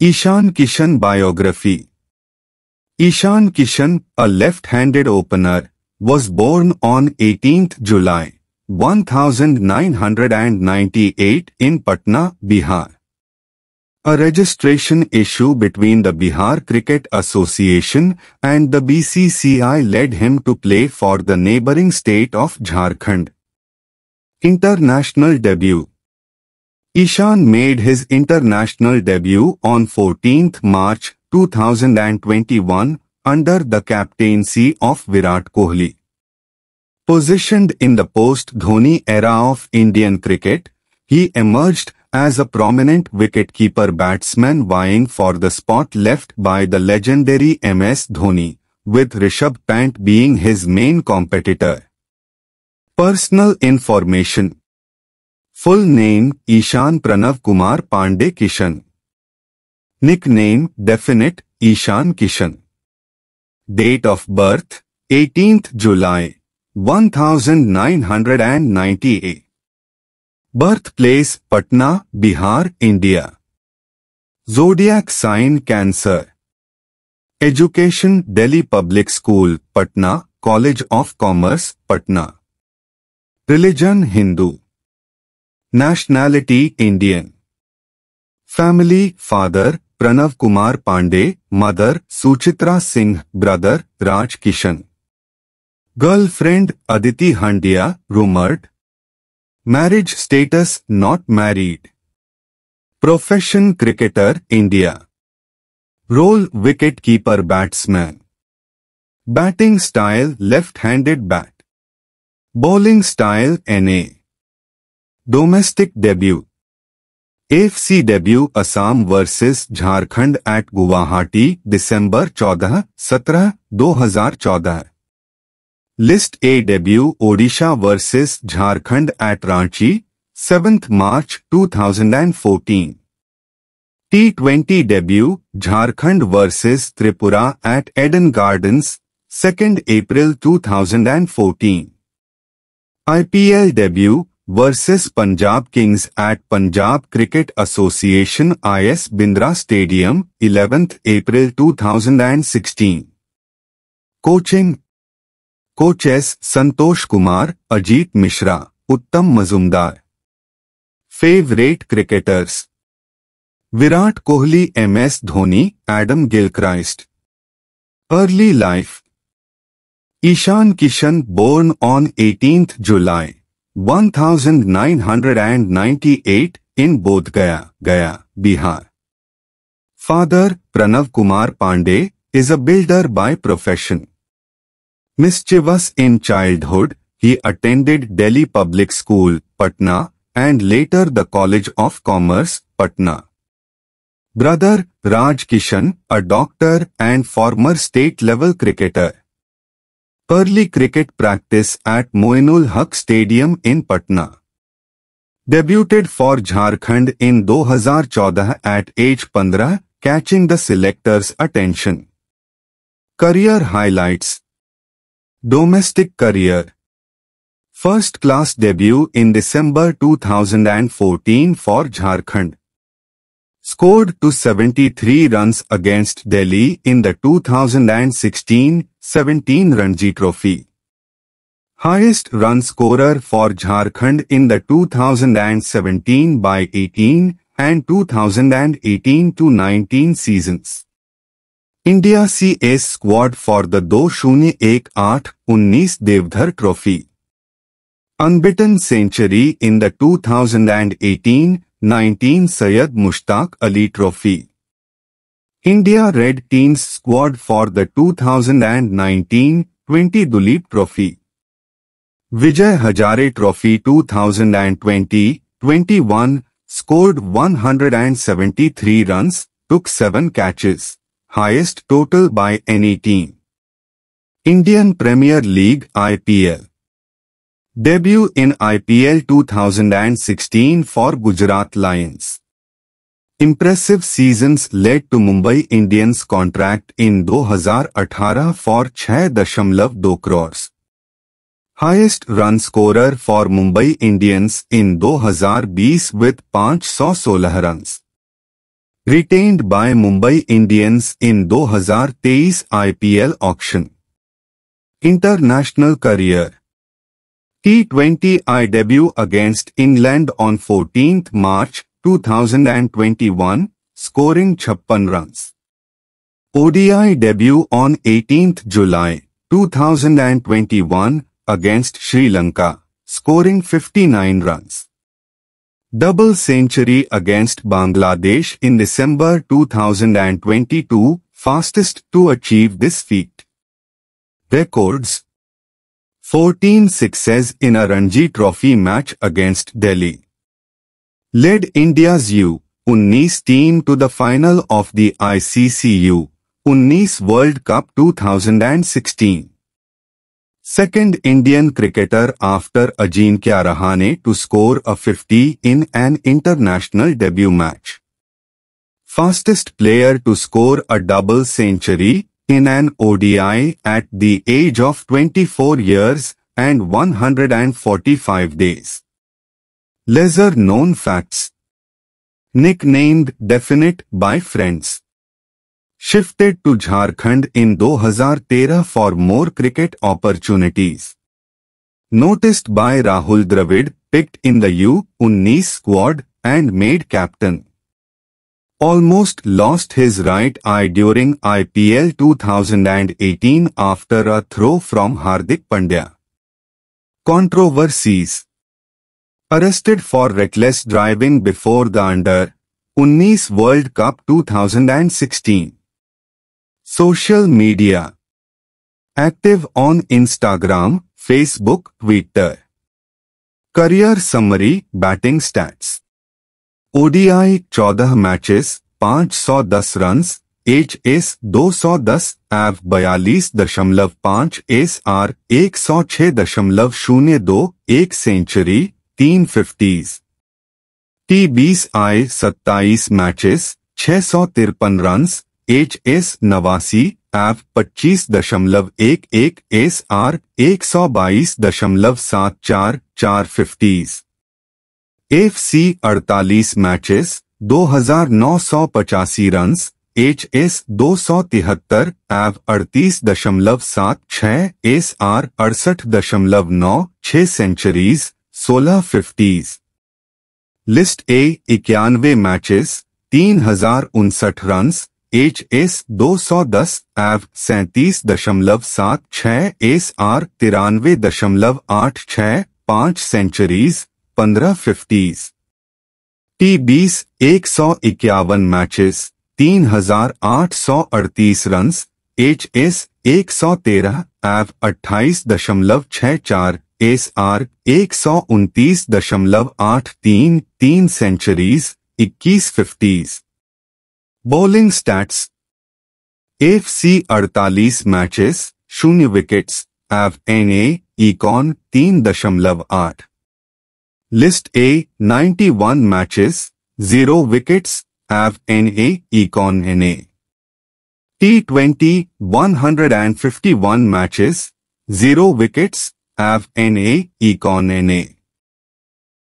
Ishan Kishan Biography Ishan Kishan, a left-handed opener, was born on 18 July 1998 in Patna, Bihar. A registration issue between the Bihar Cricket Association and the BCCI led him to play for the neighboring state of Jharkhand. International debut Ishan made his international debut on 14 March 2021 under the captaincy of Virat Kohli. Positioned in the post-Dhoni era of Indian cricket, he emerged as a prominent wicketkeeper batsman vying for the spot left by the legendary MS Dhoni, with Rishabh Pant being his main competitor. Personal information full name Ishan Pranav Kumar Pandey Kishan nickname definite Ishan Kishan date of birth 18th July 1998 birth place Patna Bihar India zodiac sign cancer education Delhi public school Patna college of commerce Patna religion Hindu Nationality Indian. Family Father Pranav Kumar Pandey, Mother Suchitra Singh, Brother Raj Kishan. Girlfriend Aditi Handia, rumored. Marriage status not married. Profession cricketer India. Role wicket keeper batsman. Batting style left handed bat. Bowling style NA. Domestic debut F C debut Assam versus Jharkhand at Guwahati December 14-17 2014 list A debut Odisha versus Jharkhand at Ranchi seventh March 2014 T twenty debut Jharkhand versus Tripura at Eden Gardens 2nd April 2014 IPL debut versus Punjab Kings at Punjab cricket association IS Bindra stadium 11th April 2016 coaching coaches Santosh Kumar Ajit Mishra Uttam Majumdar favourite cricketers Virat Kohli MS Dhoni Adam Gilchrist early life Ishan Kishan born on 18th July 1998 in Bodh Gaya, Gaya, Bihar. Father Pranav Kumar Pandey is a builder by profession. Mischievous in childhood, he attended Delhi Public School, Patna, and later the College of Commerce, Patna. Brother Raj Kishan, a doctor and former state-level cricketer, Early cricket practice at Moinul Haq Stadium in Patna. Debuted for Jharkhand in 2014 at age 15, catching the selectors' attention. Career highlights Domestic career First class debut in December 2014 for Jharkhand scored to 73 runs against Delhi in the 2016-17 Ranji Trophy. Highest run scorer for Jharkhand in the 2017 by 18 and 2018 to 19 seasons. India C's squad for the 2018-19 Devdhar Trophy. Unbeaten century in the 2018 19 Syed Mushtaq Ali Trophy India Red Team's squad for the 2019-20 Duleep Trophy Vijay Hazare Trophy 2020-21 scored 173 runs, took 7 catches, highest total by any team. Indian Premier League IPL debut in IPL 2016 for Gujarat Lions. Impressive seasons led to Mumbai Indians contract in 2018 for 6.2 crores. Highest run scorer for Mumbai Indians in 2020 with 516 runs. Retained by Mumbai Indians in 2023 IPL auction. International career T20I debut against England on 14 March 2021, scoring 56 runs. ODI debut on 18 July 2021 against Sri Lanka, scoring 59 runs. Double century against Bangladesh in December 2022, fastest to achieve this feat. Records 14 sixes in a Ranji Trophy match against Delhi. Led India's U-19 team to the final of the ICC U-19 World Cup 2016. Second Indian cricketer after Ajinkya Rahane to score a 50 in an international debut match. Fastest player to score a double century in an ODI at the age of 24 years and 145 days. Lesser known facts. Nicknamed Definite by friends. Shifted to Jharkhand in 2013 for more cricket opportunities. Noticed by Rahul Dravid, picked in the U19 squad and made captain almost lost his right eye during IPL 2018 after a throw from Hardik Pandya. Controversies Arrested for reckless driving before the Under-19 World Cup 2016 Social media Active on Instagram, Facebook, Twitter Career summary, batting stats ODI चौदह matches पांच सौ दस run H S दो सौ दस F बयालीस दशमलव पाँच एस आर एक सौ छह दशमलव शून्य दो एक सेंचुरी तीन फिफ्टीज टी बीस आए सत्ताईस मैचेस छह सौ तिरपन रन एच एस नवासी एफ पच्चीस दशमलव एक एक एस आर एक सौ बाईस दशमलव सात चार चार फिफ्टीज़ एफ सी अड़तालीस मैचेस दो हजार नौ सौ पचासी रन एच एस दो सौ तिहत्तर एव अड़तीस दशमलव सात छ एस आर अड़सठ दशमलव नौ छह सेंचुरीज सोलह फिफ्टीज लिस्ट ए इक्यानवे मैचेस तीन हजार उनसठ रन एच एस दो सौ दस एव सैतीस दशमलव सात छ एस आर तिरानवे दशमलव आठ छ पाँच सेंचुरीज पंद्रह फिफ्टीज टी बीस एक सौ इक्यावन मैचेस तीन हजार आठ सौ अड़तीस रन एच एस एक सौ तेरह एफ अट्ठाईस दशमलव छह चार एस आर एक सौ उनतीस दशमलव आठ तीन तीन सेंचुरीज इक्कीस fifties bowling stats F C अड़तालीस मैचेस शून्य wickets F N A econ तीन दशमलव आठ List A 91 matches, 0 wickets, have NA, Econ NA. T20 151 matches, 0 wickets, have NA, Econ NA.